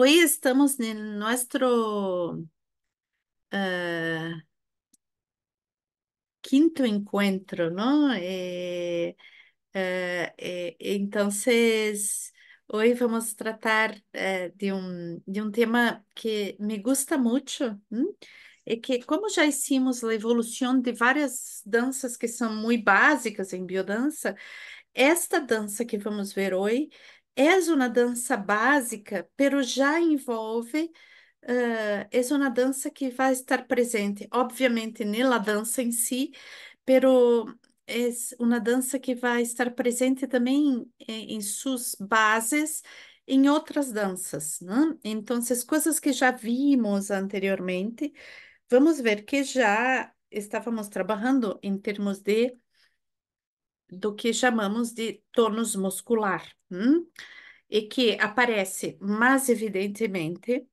hoy estamos en nuestro uh, eh, quinto encuentro, ¿no? Eh, Uh, eh, então, hoje vamos tratar uh, de, um, de um tema que me gusta muito, é que, como já hicimos a evolução de várias danças que são muito básicas em biodança, esta dança que vamos ver hoje És uma dança básica, pero já envolve uh, uma é dança que vai estar presente, obviamente, na dança em si, pero é uma dança que vai estar presente também em, em suas bases em outras danças, né? Então, coisas que já vimos anteriormente, vamos ver que já estávamos trabalhando em termos de do que chamamos de tônus muscular, hum? e que aparece mais evidentemente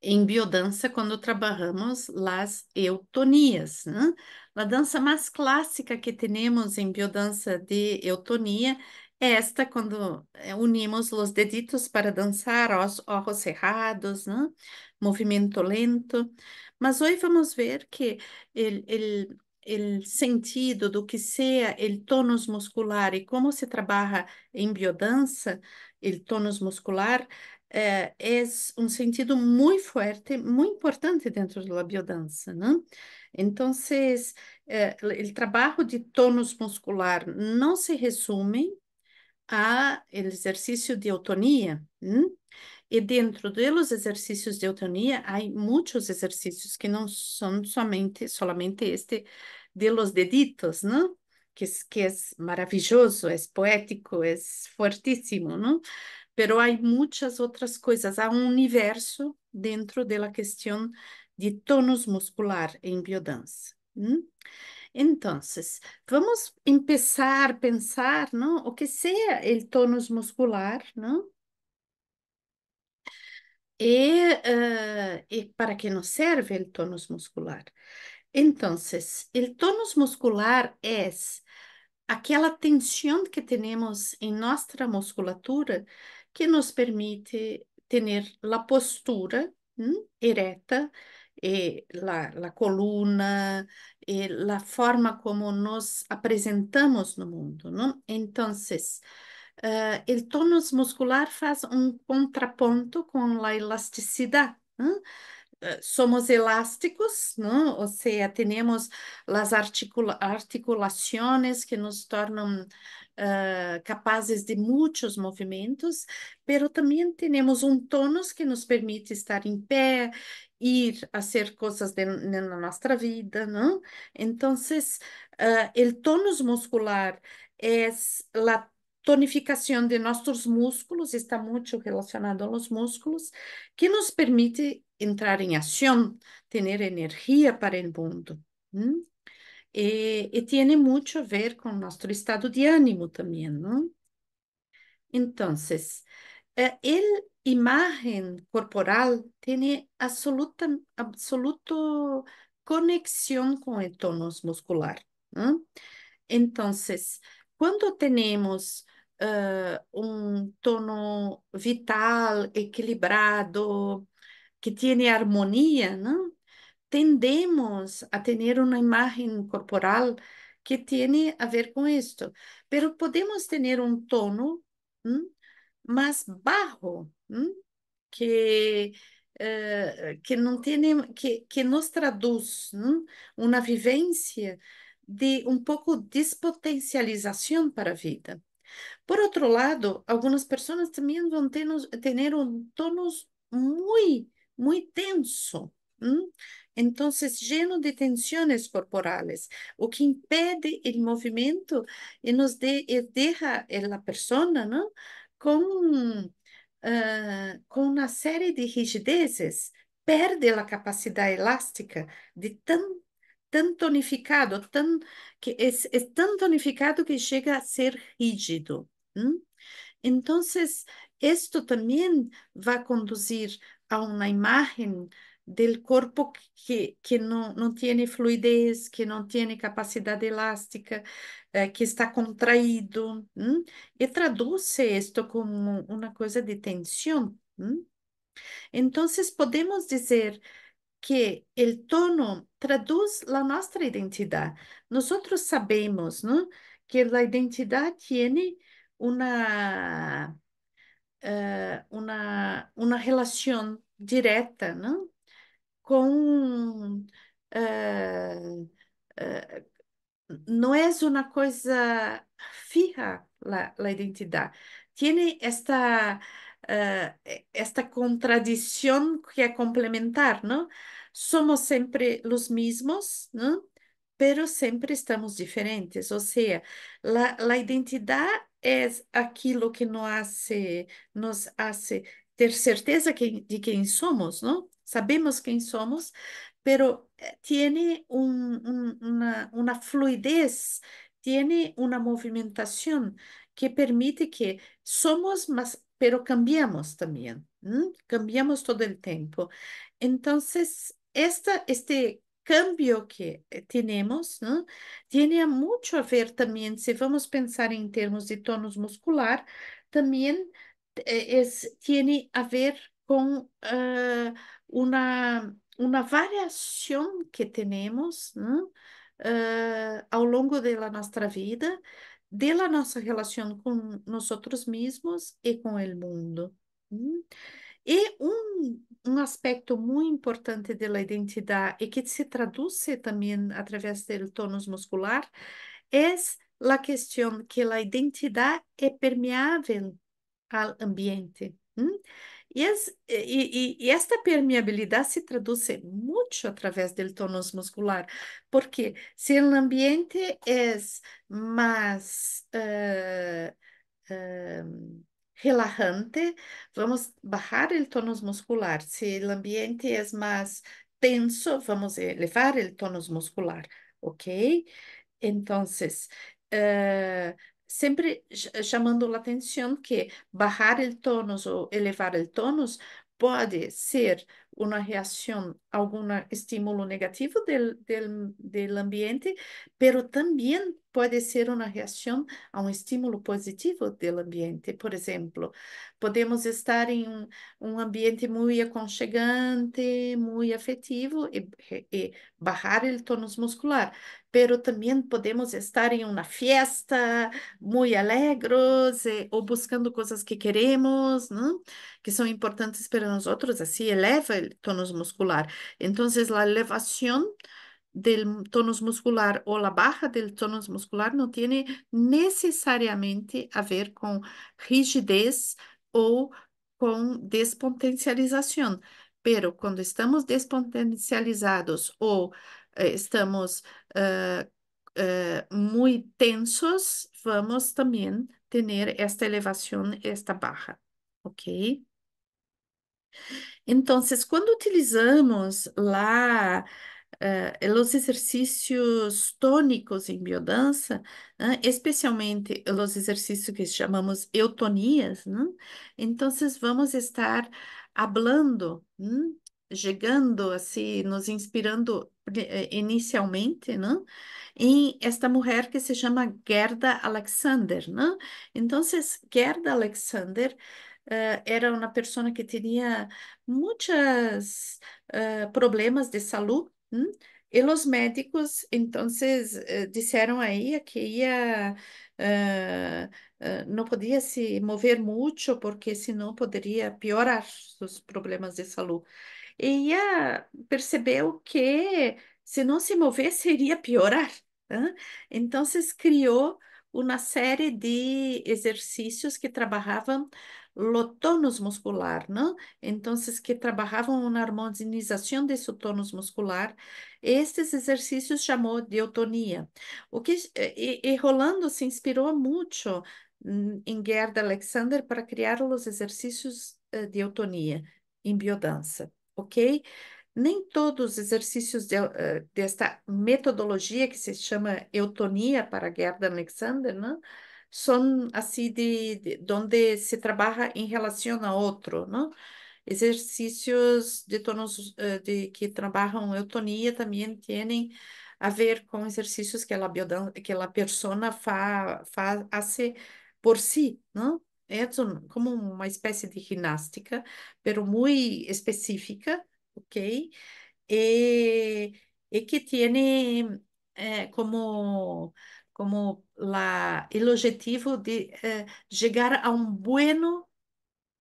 em biodança quando trabalhamos as eutonias. Né? A dança mais clássica que temos em biodança de eutonia é esta, quando eh, unimos os deditos para dançar, os olhos cerrados, hum? movimento lento. Mas hoje vamos ver que ele, ele el sentido do que seja o tônus muscular e como se trabalha em biodança, o tônus muscular, é, é um sentido muito forte, muito importante dentro da biodança, né? Então, é, o trabalho de tônus eh, muscular não se resume a exercício de autonomia, né? E dentro dos exercícios de autonomia, há muitos exercícios que não são somente, solamente este de los deditos, não? Que, que é maravilhoso, é poético, é fortíssimo, não? Pero há muitas outras coisas, há um universo dentro da questão de tonos muscular em biodança. Então, vamos começar a pensar não? o que seja o tônus muscular, não? Eh, e para que nos serve o tônus muscular. Então, o tônus muscular é aquela tensão que temos em nossa musculatura que nos permite ter a postura ¿m? Hum, erecta, a la, la, columna, la forma como nos apresentamos no mundo. Então Entonces, uh, ah, o tônus muscular faz um contraponto com a elasticidade. Ah, somos elásticos, não? ou seja, temos as articula articulações que nos tornam uh, capazes de muitos movimentos, mas também temos um tônus que nos permite estar em pé, ir a fazer coisas na nossa vida, não? Então, uh, o tônus muscular é a tonificación de nuestros músculos está mucho relacionado los músculos, que nos permite entrar en acción, tener energía para el mundo. Eh, y tiene mucho ver con nuestro estado de ánimo también. Entonces, la eh, el imagen corporal tiene absoluta, absoluto conexión con el tono muscular. Entonces, cuando tenemos... uh, tono vital, equilibrado, que tiene harmonia, ¿no? Tendemos a ter uma imagem corporal que tem a ver com isso, mas podemos ter um tono mais baixo que Uh, que não tem que, que nos traduz né? uma vivência de um pouco despotencialização para a vida. Por outro lado, algumas pessoas também vão ter, ter um tono muito muito tenso. então Entonces, lleno de tensões corporales, o que impede o movimento e nos de, e deja a pessoa com ¿no? con, uh, de rigidezes perde a capacidade elástica de tanto tão tonificado, tão, que é, é tão tonificado que chega a ser rígido. Hum? Então, isto também vai conduzir a uma imagem do corpo que, que não, não tem fluidez, que não tem capacidade elástica, eh, que está contraído, hein? Hum? e traduz isto como uma coisa de tensão. Hum? Então, podemos dizer que o tono traduz a nossa identidade. Nós sabemos não, que a identidade tem eh, uma uh, uma uma relação direta não? com uh, eh, uh, eh, não é uma coisa fija a identidade. Tem esta Eh, e, esta contradicción que complementar, ¿no? Somos siempre los mismos, ¿no? Pero siempre estamos diferentes. O sea, la, la identidad es aquello que nos hace, nos hace tener certeza de quién somos, ¿no? Sabemos quién somos, pero eh, tiene un, un, una, una fluidez, tiene una movimentación que permite que somos más pero cambiamos también, cambiamos todo el tiempo. Entonces, este cambio que eh, tenemos tiene mucho a ver también, si vamos a pensar en términos de tonos muscular, también eh, tiene a ver con eh, una, variación que tenemos a lo largo de nuestra vida da nossa relação com nós mesmos e com o mundo. Hum? E um, um aspecto muito importante da identidade e que se traduz também através do tônus muscular é a questão que a identidade é permeável ao ambiente. Hum? E, e, e, e, esta permeabilidade se traduce muito a través tônus muscular, porque se o ambiente é mais uh, uh, vamos bajar o tônus muscular. se o ambiente é mais tenso, vamos elevar o tônus muscular, ¿ok? então uh, sempre chamando a atenção que barrar o tônus ou elevar o tônus pode ser uma reação algum estímulo negativo do, do, do ambiente, mas também pode ser uma reação a um estímulo positivo do ambiente. Por exemplo, podemos estar em um ambiente muito aconchegante, muito afetivo e y, bajar o tonus muscular, pero também podemos estar em uma fiesta muito alegres eh, buscando coisas que queremos, que são importantes para nós, assim eleva o tônus muscular. Então, a elevação del tonus muscular ou a baixa del tonus muscular não tem necessariamente a ver com rigidez ou com despotencialização. pero quando estamos despotencializados ou eh, estamos uh, uh, tensos, vamos também ter esta elevação esta baixa, ¿ok? Então, quando utilizamos lá eh, os exercícios tônicos em biodança, né? especialmente os exercícios que chamamos eutonias, né? então vamos estar hablando, né? chegando assim, nos inspirando eh, inicialmente, né? em esta mulher que se chama Gerda Alexander. Né? Então, Gerda Alexander uh, era uma pessoa que tinha muitos uh, problemas de saúde, Hum? e os médicos então eh, disseram a que ia eh, eh, não podia se mover muito porque senão poderia piorar seus problemas de saúde. E ela percebeu que se não se mover seria piorar. Né? Então criou uma série de exercícios que trabalhavam o tônus muscular, não? Né? Então, que trabalhavam uma harmonização desse tônus muscular. esses exercícios chamou de eutonia. O que eh, e, e Rolando se inspirou muito em Gerda Alexander para criar os exercícios eh, de eutonia em biodança, ok? nem todos os exercícios de, uh, desta metodologia que se chama eutonia para a guerra de Alexander, né? são assim de, de onde se trabalha em relação a outro, né? Exercícios de tonos uh, eh, de que trabalham eutonia também têm a ver com exercícios que ela que a persona faz fa, por si, né? É como uma espécie de ginástica, pero muito específica ok? E, eh, e é que tiene eh, como, como la, o objetivo de eh, chegar a um bueno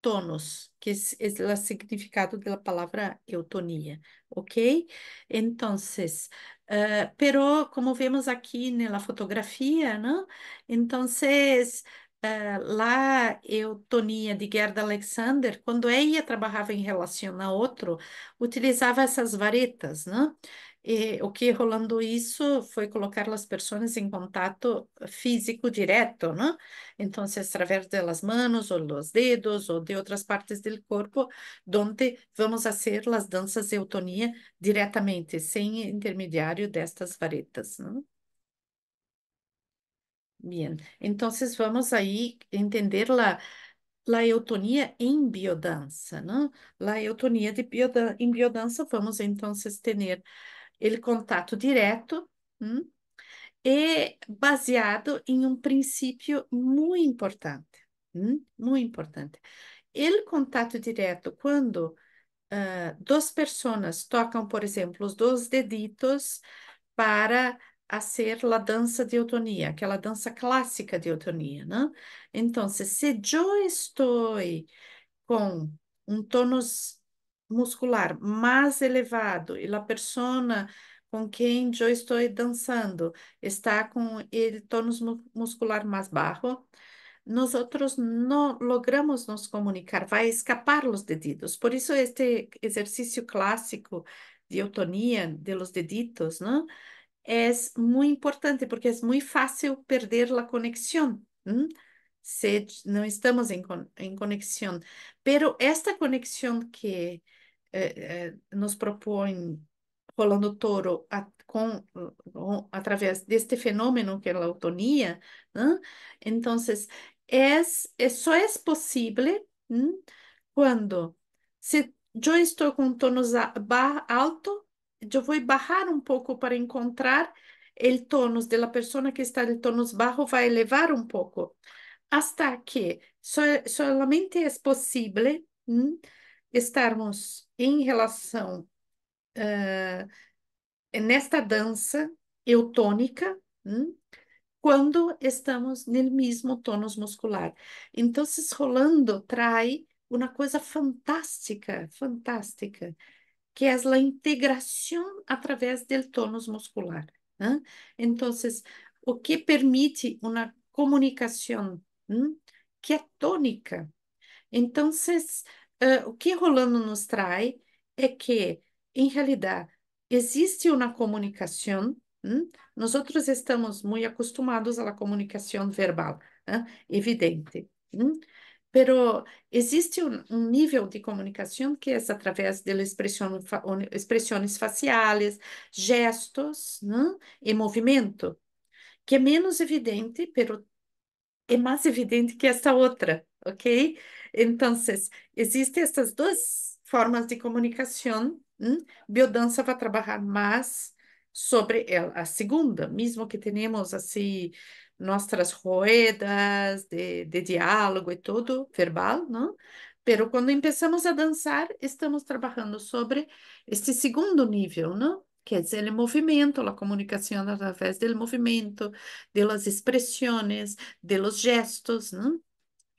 tonos, que é o significado de la eutonia, ¿ok? Então, uh, pero como vemos aqui na fotografia, não? Então eh, lá eu, Toninha de Gerda Alexander, quando ela é trabalhava em relação a outro, utilizava essas varetas, né? E, o que rolando isso foi colocar as pessoas em contato físico direto, né? Então, através das mãos, ou dos dedos, ou de outras partes do corpo, onde vamos fazer as danças de eutonia diretamente, sem intermediário destas varetas, né? Bien, entonces vamos ahí a entender la, la eutonía en biodanza, ¿no? La eutonía de biodan en biodanza vamos entonces tener el contato direto e baseado em um princípio muito importante, muito importante. O contato direto, quando uh, eh, duas pessoas tocam, por exemplo, os dois deditos para a ser a dança de eutonia, aquela é dança clássica de eutonia, né? Então, se eu estou com um tônus muscular mais elevado e a pessoa com quem eu estou dançando está com o tônus muscular mais baixo, nós não logramos nos comunicar, vai escapar os deditos. Por isso, este exercício clássico de eutonia de los deditos, né? es muy importante porque es muy fácil perder la conexión. ¿m? Se no estamos en, con, en, conexión, pero esta conexión que eh, eh, nos propone Rolando Toro a, com, através deste fenômeno que é a autonomia, então, é, só é possível quando se eu estou com um tônus alto, yo voy a bajar un poco para encontrar el tonus de la persona que está en el baixo bajo, va a elevar un poco, hasta que so solamente es posible ¿m? estarmos em relação uh, eh, nesta dança eutônica quando estamos no mesmo tônus muscular. Então, Rolando traz uma coisa fantástica, fantástica, que é a integração através do tônus muscular. Né? Então, o que permite uma comunicação né? que é tônica. Então, uh, o que Rolando nos traz é que, em realidade, existe uma comunicação. Né? Nós outros estamos muito acostumados à comunicação verbal, né? evidente. Né? pero existe um, nível de comunicação que é através de expressões faciais, gestos né? e movimento, que é menos evidente, pero é mais evidente que essa outra, ok? Então, existem essas duas formas de comunicação. Né? Hum? Biodança vai trabalhar mais sobre ela. a segunda, mesmo que tenhamos assim nossas roedas de, de diálogo e tudo verbal, não? Né? Pero quando começamos a dançar, estamos trabalhando sobre este segundo nível, não? Né? que é o movimento, a comunicação através do movimento, das expressões, dos gestos, não? Né?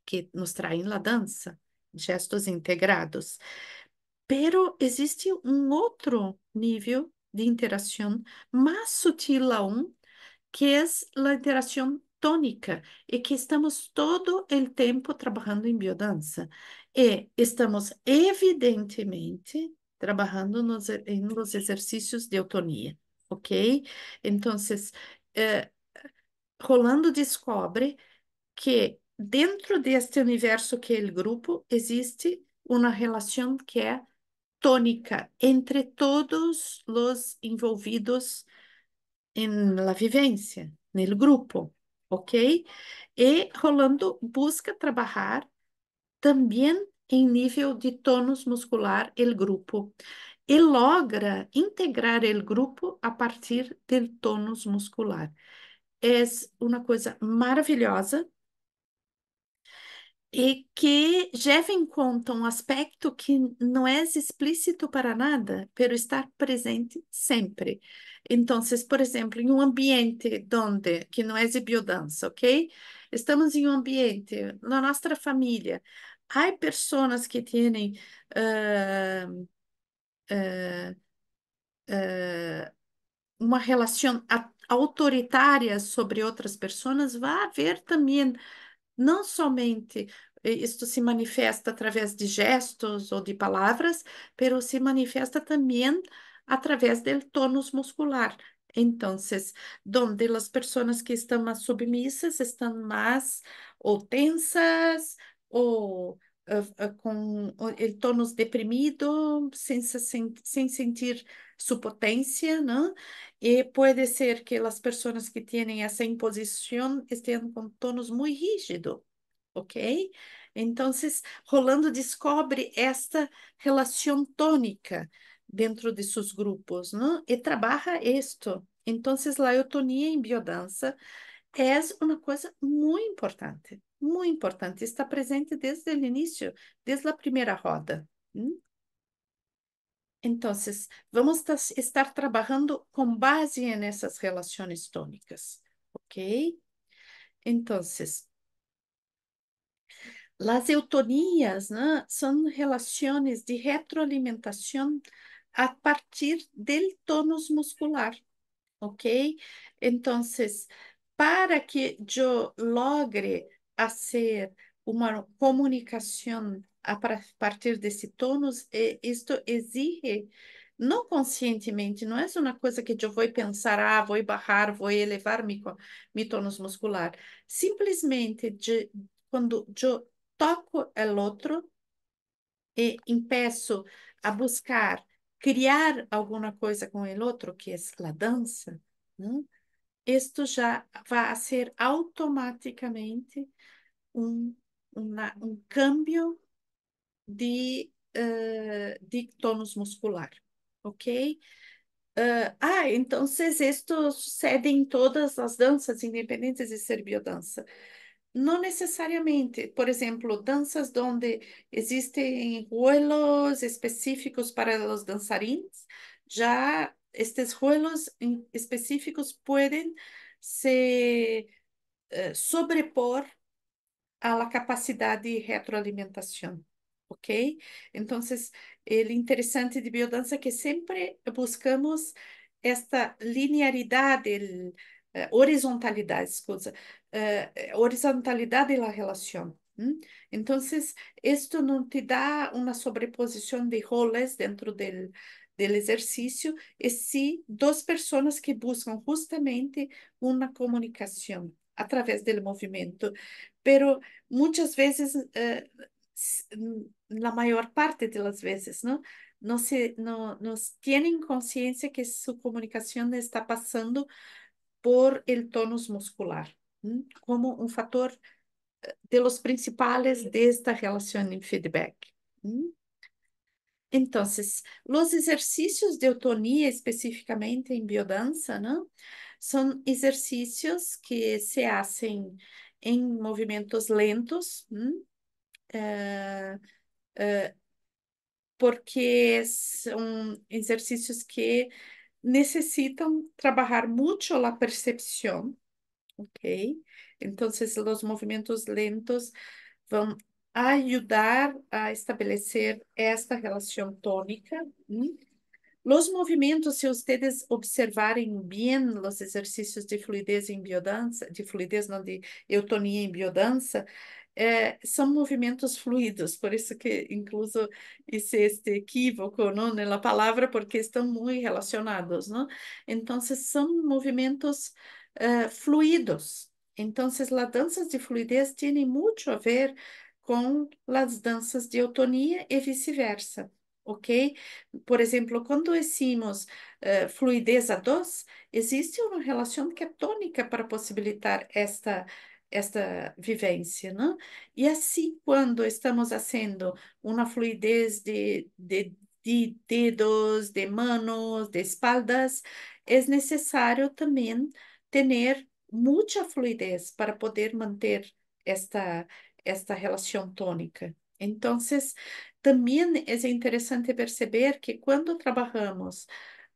que nos traem la dança, gestos integrados. Pero existe um outro nível de interação mais sutil aún, que é a interação tônica e que estamos todo o tempo trabalhando em biodança E estamos, evidentemente, trabalhando nos, nos exercícios de autonomia, ok? Então, eh, Rolando descobre que dentro deste universo que é o grupo, existe uma relação que é tônica entre todos os envolvidos em la vivência, no grupo, ¿ok? E Rolando busca trabalhar também em nível de tônus muscular o grupo e logra integrar o grupo a partir do tônus muscular. É uma coisa maravilhosa e que leva em conta um aspecto que não é explícito para nada, pero estar presente sempre. Então, por exemplo, em um ambiente onde, que não é de biodança, ok? Estamos em um ambiente, na nossa família, há pessoas que têm uh, uh, uh, uma relação autoritária sobre outras pessoas, vai haver também não somente isto se manifesta através de gestos ou de palavras, pero se manifesta também através do tônus muscular. Então, onde as pessoas que estão mais submissas estão mais ou tensas ou com ele torna deprimido, sem, sem, sem sentir sua potência, né? E pode ser que as pessoas que têm essa imposição estejam com tonos muito rígidos, ok? Então, Rolando descobre esta relação tônica dentro de seus grupos, né? E trabalha isto. Então, a eutonia em biodança é uma coisa muito importante, muito importante, está presente desde o início, desde a primeira roda. Hum? Então, vamos estar trabalhando com base nessas relações tônicas, ok? Então, as eutonias né, são relações de retroalimentação a partir do tônus muscular, ok? Então, para que eu logre fazer uma comunicação a partir desse tônus, isto exige não conscientemente, não é uma coisa que eu vou pensar, ah, vou barrar, vou elevar meu, meu tônus muscular. Simplesmente, de, quando eu toco o outro e impeço a buscar criar alguma coisa com o outro, que é a dança, não né? isto já vai ser automaticamente um, uma, um câmbio de, uh, de tônus muscular, ok? Uh, ah, então isto sucede em todas as danças, independentes de ser biodança. Não necessariamente. Por exemplo, danças onde existem rolos específicos para os dançarinos, já estos juegos específicos pueden se eh, sobrepor a la capacidad de retroalimentación. ¿Ok? Entonces, el interesante de biodanza é que siempre buscamos esta linearidad, el, eh, horizontalidad, excusa, eh, horizontalidad de la relación. Entonces, esto no te da una sobreposición de roles dentro del, do exercício, e sim das pessoas que buscam justamente uma comunicação através do movimento. Pero muitas vezes, eh, na maior parte das vezes, não? Não se, não, nos têm consciência que sua comunicação está passando por el tonus muscular, hum? como um fator eh, de los principales desta relação relación feedback. Hum? Então, os exercícios de autonomia, especificamente em biodança, né, são exercícios que se fazem em movimentos lentos, né, eh, eh, porque são exercícios que necessitam trabalhar muito a percepção, ok? Então, os movimentos lentos vão a a estabelecer esta relação tônica. Hum? Os movimentos se vocês observarem bem os exercícios de fluidez em biodança, de fluidez, não de eutonia em biodança, eh, são movimentos fluidos, por isso que incluso esse este equívoco não né, na palavra, porque estão muito relacionados, não? Então, são movimentos é, fluidos. Então, as danças de fluidez têm muito a ver com as danças de autonomia e vice-versa, ok? Por exemplo, quando decimos uh, fluidez a dois, existe uma relação que é tônica para possibilitar esta esta vivência, né? E assim, quando estamos fazendo uma fluidez de, de, de dedos, de manos, de espaldas, é necessário também ter muita fluidez para poder manter esta esta relação tônica. Então, também é interessante perceber que quando trabalhamos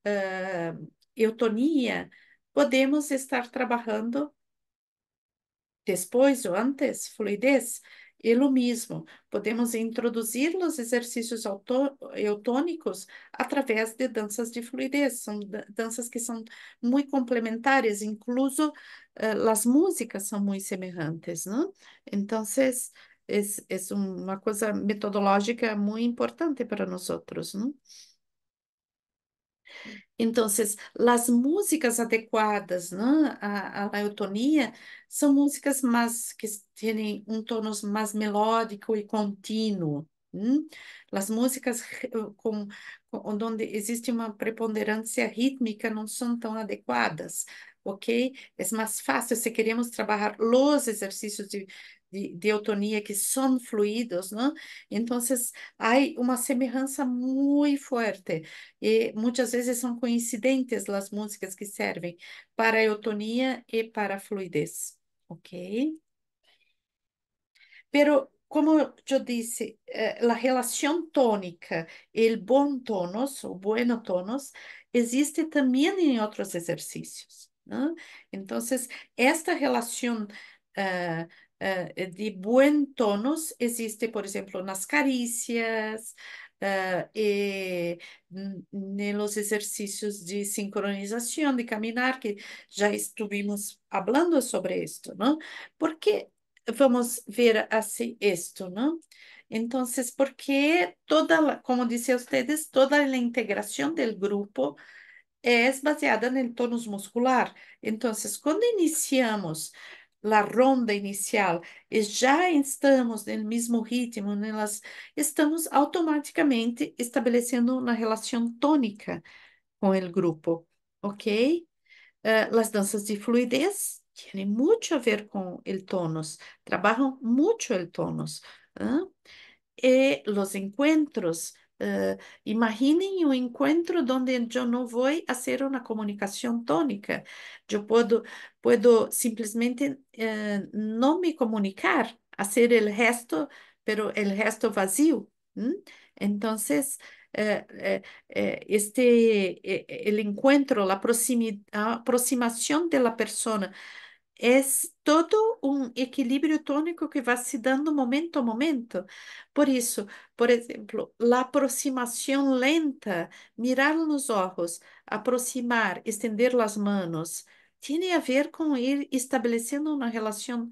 uh, eh, eutonia, podemos estar trabalhando depois ou antes fluidez, ilumismo. Podemos introduzir os exercícios eutônicos através de danças de fluidez. São danças que são muito complementares, incluso eh, as músicas são muito semelhantes, não? Né? Então, é, é uma coisa metodológica muito importante para nós outros, né? Entonces, las músicas adecuadas, ¿no? Né, a, a, la eutonía son músicas más que tienen un tono más melódico y continuo. Hum? as Las músicas con, eh, con, donde existe una preponderancia rítmica no son tan adecuadas, ¿ok? Es é más fácil si queremos trabajar los ejercicios de de diotonia, que são fluidos, não? Né? Então, há uma semelhança muito forte. E muitas vezes são coincidentes as músicas que servem para eutonia e para fluidez, ok? Pero, como eu disse, eh, a relação tônica e o bom tonos, o bueno tonos, existe também em outros exercícios. Né? Então, esta relação uh, uh, de bom tonos existe, por exemplo, nas carícias, uh, eh, e nos exercícios de sincronização, de caminhar, que já estivemos falando sobre isso não? Porque vamos ver assim isto, não? Então, porque toda, como disse a vocês, toda a integração do grupo é baseada no tônus muscular. Então, quando iniciamos la ronda inicial e já estamos no mesmo ritmo, nelas né? estamos automaticamente estabelecendo uma relação tônica com o grupo, ok? Uh, eh, as danças de fluidez têm muito a ver com o tônus, trabalham muito o tônus. E os encontros Eh, imaginen un encuentro donde yo no voy a hacer una comunicación tónica. Yo puedo simplemente no eh, no me comunicar, hacer el resto, pero el resto vacío. Entonces, eh, este, el encuentro, la ah, aproximación de la persona É todo um equilíbrio tônico que vai se dando momento a momento. Por isso, por exemplo, a aproximação lenta, mirar nos olhos, aproximar, estender as mãos, tem a ver com ir estabelecendo uma relação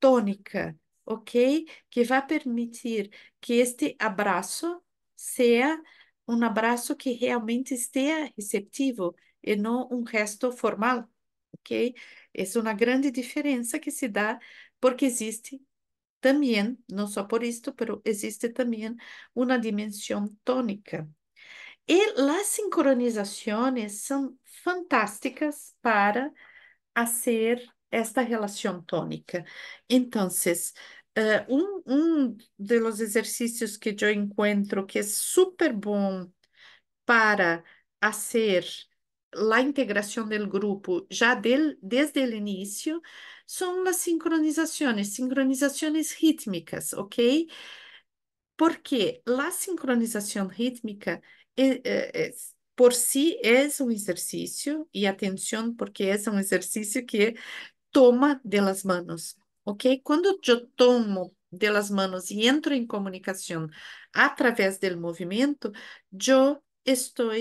tônica, ok? Que vai permitir que este abraço seja um abraço que realmente esteja receptivo e não um gesto formal, ok? é uma grande diferença que se dá porque existe também, não só por isto, mas existe também uma dimensão tônica. E as sincronizações são fantásticas para fazer esta relação tônica. Então, Uh, eh, um, dos de los exercícios que eu encontro que é super bom para fazer la integração do grupo já del, desde o início são as sincronizações sincronizações rítmicas, ¿ok? Porque a sincronização rítmica eh, eh, por si é um exercício e atenção porque é um exercício que toma de las manos, ¿ok? quando eu tomo de las manos e entro em comunicação através do movimento eu estou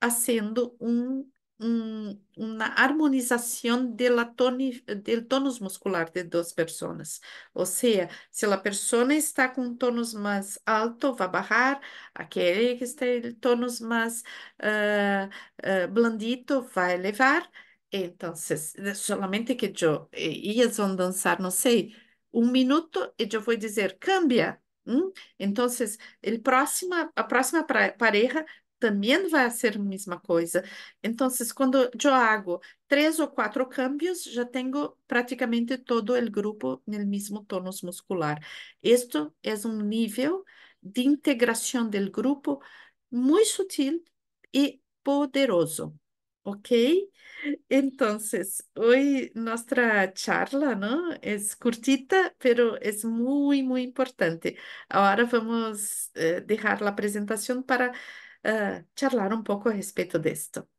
haciendo un, un, una armonización de la toni, del tonus muscular de dos personas. O sea, si la persona está con un tonus más alto, va a bajar, aquel que está el tonus más uh, uh, blandito va a elevar. Entonces, solamente que yo, ellas eh, van a danzar, no sé, un minuto y yo voy a decir, cambia. Então, ele próxima, a próxima pareja também vai ser a mesma coisa. Então, quando eu hago três ou quatro cambios, já tenho praticamente todo o grupo no mesmo tônus muscular. Isto é um nível de integração do grupo muito sutil e poderoso. Ok? Então, hoje nossa charla, não é, é curtita, pero é muito, muito importante. Agora vamos eh, deixar a apresentação para eh, un poco rispetto a questo.